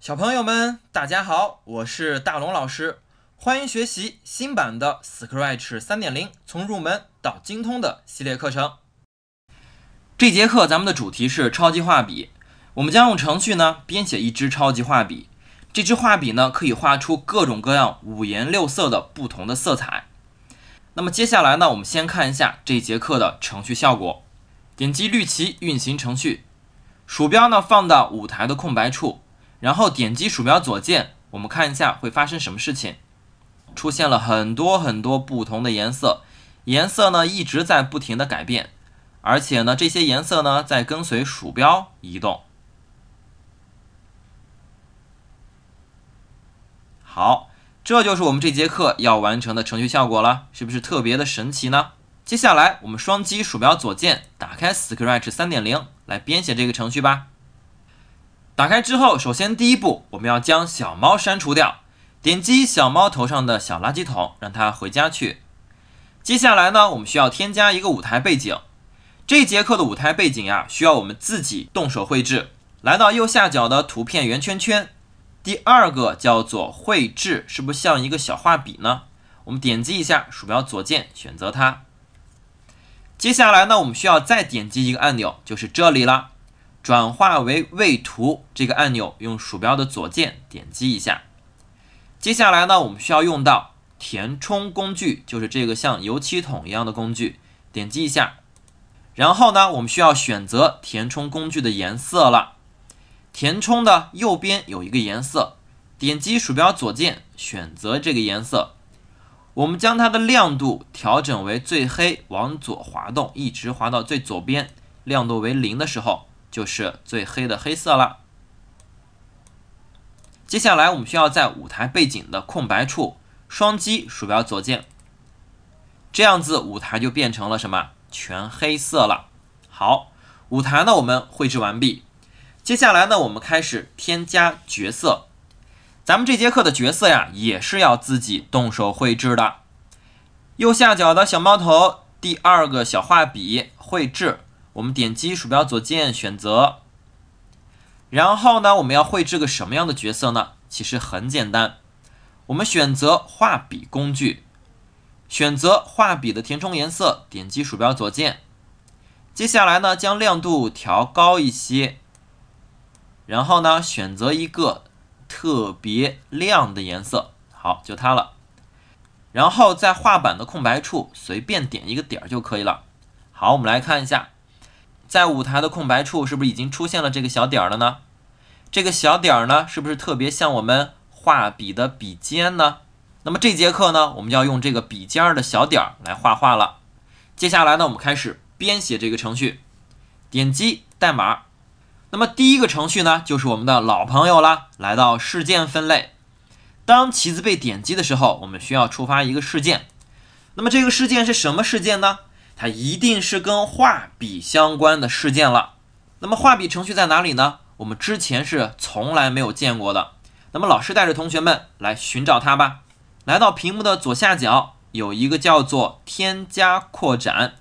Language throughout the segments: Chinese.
小朋友们，大家好，我是大龙老师，欢迎学习新版的 Scratch 三点零从入门到精通的系列课程。这节课咱们的主题是超级画笔，我们将用程序呢编写一支超级画笔，这支画笔呢可以画出各种各样五颜六色的不同的色彩。那么接下来呢，我们先看一下这节课的程序效果。点击绿旗运行程序，鼠标呢放到舞台的空白处，然后点击鼠标左键，我们看一下会发生什么事情。出现了很多很多不同的颜色，颜色呢一直在不停的改变，而且呢这些颜色呢在跟随鼠标移动。好。这就是我们这节课要完成的程序效果了，是不是特别的神奇呢？接下来我们双击鼠标左键打开 Scratch 三点零，来编写这个程序吧。打开之后，首先第一步，我们要将小猫删除掉，点击小猫头上的小垃圾桶，让它回家去。接下来呢，我们需要添加一个舞台背景。这节课的舞台背景呀，需要我们自己动手绘制。来到右下角的图片圆圈圈。第二个叫做绘制，是不是像一个小画笔呢？我们点击一下鼠标左键选择它。接下来呢，我们需要再点击一个按钮，就是这里了，转化为位图这个按钮，用鼠标的左键点击一下。接下来呢，我们需要用到填充工具，就是这个像油漆桶一样的工具，点击一下。然后呢，我们需要选择填充工具的颜色了。填充的右边有一个颜色，点击鼠标左键选择这个颜色。我们将它的亮度调整为最黑，往左滑动，一直滑到最左边，亮度为零的时候就是最黑的黑色了。接下来我们需要在舞台背景的空白处双击鼠标左键，这样子舞台就变成了什么？全黑色了。好，舞台呢我们绘制完毕。接下来呢，我们开始添加角色。咱们这节课的角色呀，也是要自己动手绘制的。右下角的小猫头，第二个小画笔绘制。我们点击鼠标左键选择。然后呢，我们要绘制个什么样的角色呢？其实很简单，我们选择画笔工具，选择画笔的填充颜色，点击鼠标左键。接下来呢，将亮度调高一些。然后呢，选择一个特别亮的颜色，好，就它了。然后在画板的空白处随便点一个点儿就可以了。好，我们来看一下，在舞台的空白处是不是已经出现了这个小点儿了呢？这个小点儿呢，是不是特别像我们画笔的笔尖呢？那么这节课呢，我们要用这个笔尖儿的小点儿来画画了。接下来呢，我们开始编写这个程序，点击代码。那么第一个程序呢，就是我们的老朋友啦，来到事件分类，当棋子被点击的时候，我们需要触发一个事件。那么这个事件是什么事件呢？它一定是跟画笔相关的事件了。那么画笔程序在哪里呢？我们之前是从来没有见过的。那么老师带着同学们来寻找它吧。来到屏幕的左下角，有一个叫做“添加扩展”，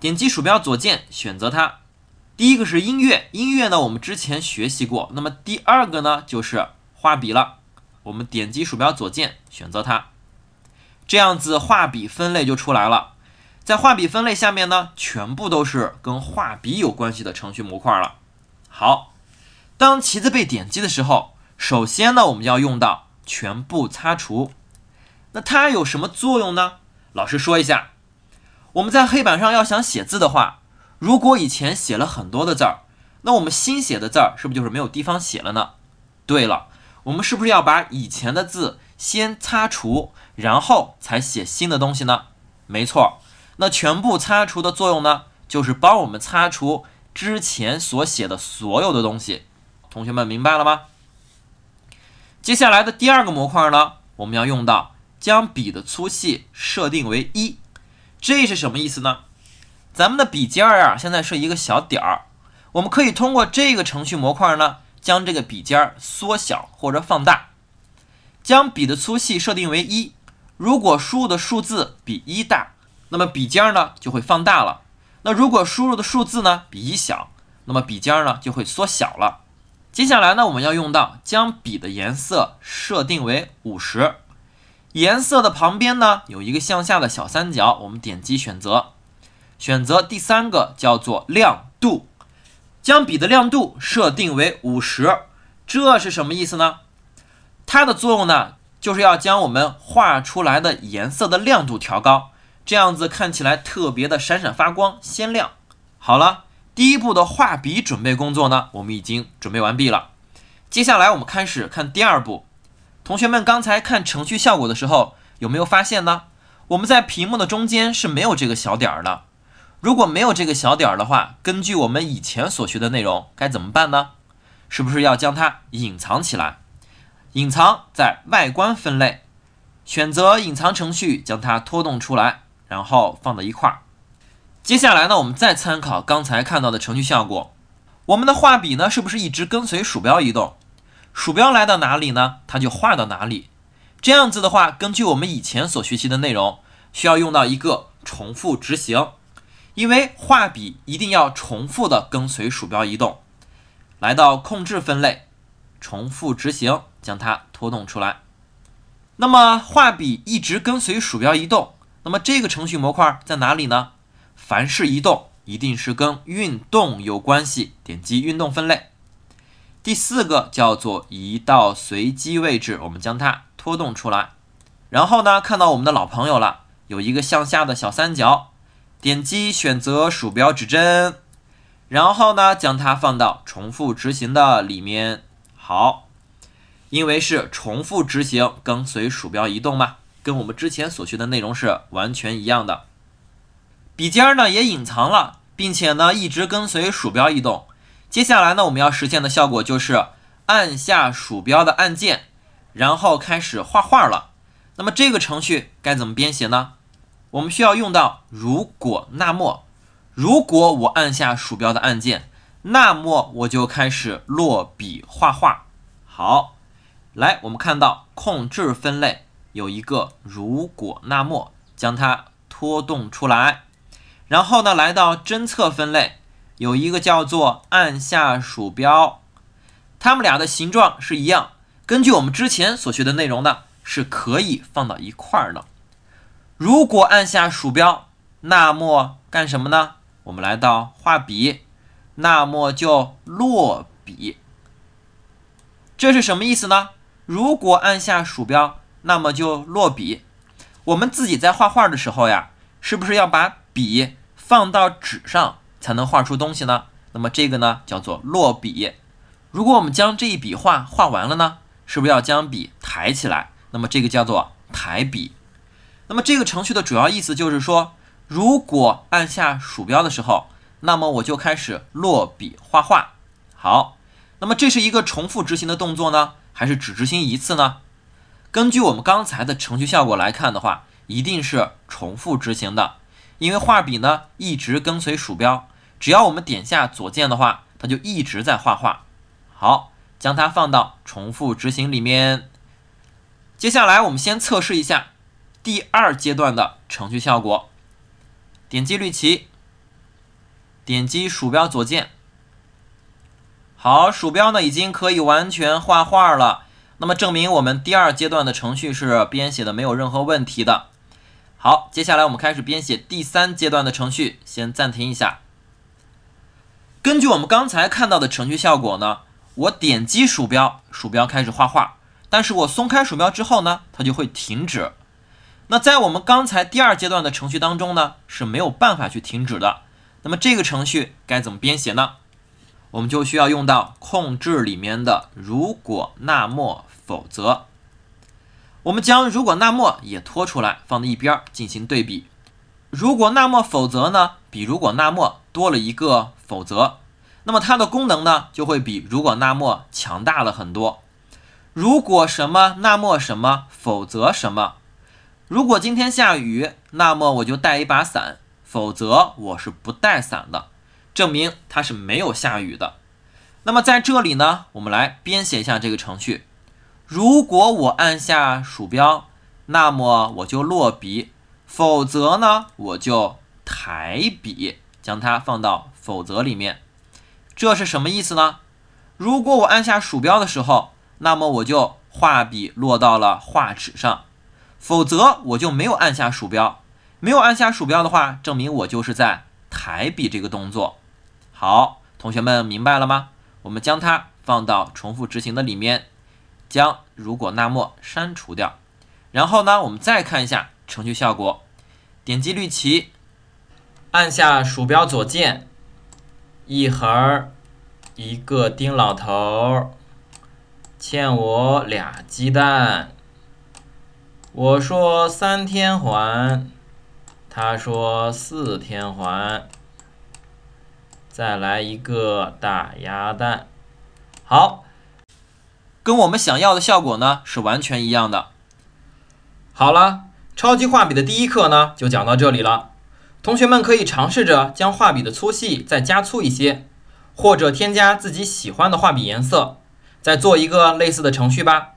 点击鼠标左键选择它。第一个是音乐，音乐呢我们之前学习过。那么第二个呢就是画笔了。我们点击鼠标左键选择它，这样子画笔分类就出来了。在画笔分类下面呢，全部都是跟画笔有关系的程序模块了。好，当旗子被点击的时候，首先呢我们要用到全部擦除。那它有什么作用呢？老师说一下，我们在黑板上要想写字的话。如果以前写了很多的字儿，那我们新写的字儿是不是就是没有地方写了呢？对了，我们是不是要把以前的字先擦除，然后才写新的东西呢？没错，那全部擦除的作用呢，就是帮我们擦除之前所写的所有的东西。同学们明白了吗？接下来的第二个模块呢，我们要用到将笔的粗细设定为一，这是什么意思呢？咱们的笔尖儿啊，现在是一个小点儿。我们可以通过这个程序模块呢，将这个笔尖儿缩小或者放大，将笔的粗细设定为一。如果输入的数字比一大，那么笔尖儿呢就会放大了。那如果输入的数字呢比一小，那么笔尖儿呢就会缩小了。接下来呢，我们要用到将笔的颜色设定为五十。颜色的旁边呢有一个向下的小三角，我们点击选择。选择第三个叫做亮度，将笔的亮度设定为五十，这是什么意思呢？它的作用呢，就是要将我们画出来的颜色的亮度调高，这样子看起来特别的闪闪发光、鲜亮。好了，第一步的画笔准备工作呢，我们已经准备完毕了。接下来我们开始看第二步。同学们刚才看程序效果的时候，有没有发现呢？我们在屏幕的中间是没有这个小点儿的。如果没有这个小点儿的话，根据我们以前所学的内容，该怎么办呢？是不是要将它隐藏起来？隐藏在外观分类，选择隐藏程序，将它拖动出来，然后放到一块儿。接下来呢，我们再参考刚才看到的程序效果，我们的画笔呢，是不是一直跟随鼠标移动？鼠标来到哪里呢，它就画到哪里。这样子的话，根据我们以前所学习的内容，需要用到一个重复执行。因为画笔一定要重复的跟随鼠标移动，来到控制分类，重复执行，将它拖动出来。那么画笔一直跟随鼠标移动，那么这个程序模块在哪里呢？凡是移动，一定是跟运动有关系。点击运动分类，第四个叫做移到随机位置，我们将它拖动出来。然后呢，看到我们的老朋友了，有一个向下的小三角。点击选择鼠标指针，然后呢，将它放到重复执行的里面。好，因为是重复执行跟随鼠标移动嘛，跟我们之前所学的内容是完全一样的。笔尖呢也隐藏了，并且呢一直跟随鼠标移动。接下来呢我们要实现的效果就是按下鼠标的按键，然后开始画画了。那么这个程序该怎么编写呢？我们需要用到“如果那么”。如果我按下鼠标的按键，那么我就开始落笔画画。好，来，我们看到控制分类有一个“如果那么”，将它拖动出来。然后呢，来到侦测分类，有一个叫做“按下鼠标”。它们俩的形状是一样，根据我们之前所学的内容呢，是可以放到一块儿的。如果按下鼠标，那么干什么呢？我们来到画笔，那么就落笔。这是什么意思呢？如果按下鼠标，那么就落笔。我们自己在画画的时候呀，是不是要把笔放到纸上才能画出东西呢？那么这个呢，叫做落笔。如果我们将这一笔画画完了呢，是不是要将笔抬起来？那么这个叫做抬笔。那么这个程序的主要意思就是说，如果按下鼠标的时候，那么我就开始落笔画画。好，那么这是一个重复执行的动作呢，还是只执行一次呢？根据我们刚才的程序效果来看的话，一定是重复执行的，因为画笔呢一直跟随鼠标，只要我们点下左键的话，它就一直在画画。好，将它放到重复执行里面。接下来我们先测试一下。第二阶段的程序效果，点击绿旗，点击鼠标左键。好，鼠标呢已经可以完全画画了。那么证明我们第二阶段的程序是编写的没有任何问题的。好，接下来我们开始编写第三阶段的程序，先暂停一下。根据我们刚才看到的程序效果呢，我点击鼠标，鼠标开始画画，但是我松开鼠标之后呢，它就会停止。那在我们刚才第二阶段的程序当中呢，是没有办法去停止的。那么这个程序该怎么编写呢？我们就需要用到控制里面的“如果那么否则”。我们将“如果那么”也拖出来放在一边进行对比。“如果那么否则”呢，比“如果那么”多了一个“否则”，那么它的功能呢就会比“如果那么”强大了很多。如果什么那么什么，否则什么。如果今天下雨，那么我就带一把伞，否则我是不带伞的。证明它是没有下雨的。那么在这里呢，我们来编写一下这个程序。如果我按下鼠标，那么我就落笔，否则呢，我就抬笔，将它放到否则里面。这是什么意思呢？如果我按下鼠标的时候，那么我就画笔落到了画纸上。否则我就没有按下鼠标。没有按下鼠标的话，证明我就是在抬笔这个动作。好，同学们明白了吗？我们将它放到重复执行的里面，将如果那么删除掉。然后呢，我们再看一下程序效果。点击绿旗，按下鼠标左键，一横一个丁老头儿欠我俩鸡蛋。我说三天还，他说四天还，再来一个大鸭蛋，好，跟我们想要的效果呢是完全一样的。好了，超级画笔的第一课呢就讲到这里了。同学们可以尝试着将画笔的粗细再加粗一些，或者添加自己喜欢的画笔颜色，再做一个类似的程序吧。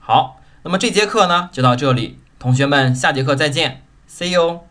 好。那么这节课呢就到这里，同学们，下节课再见，see you。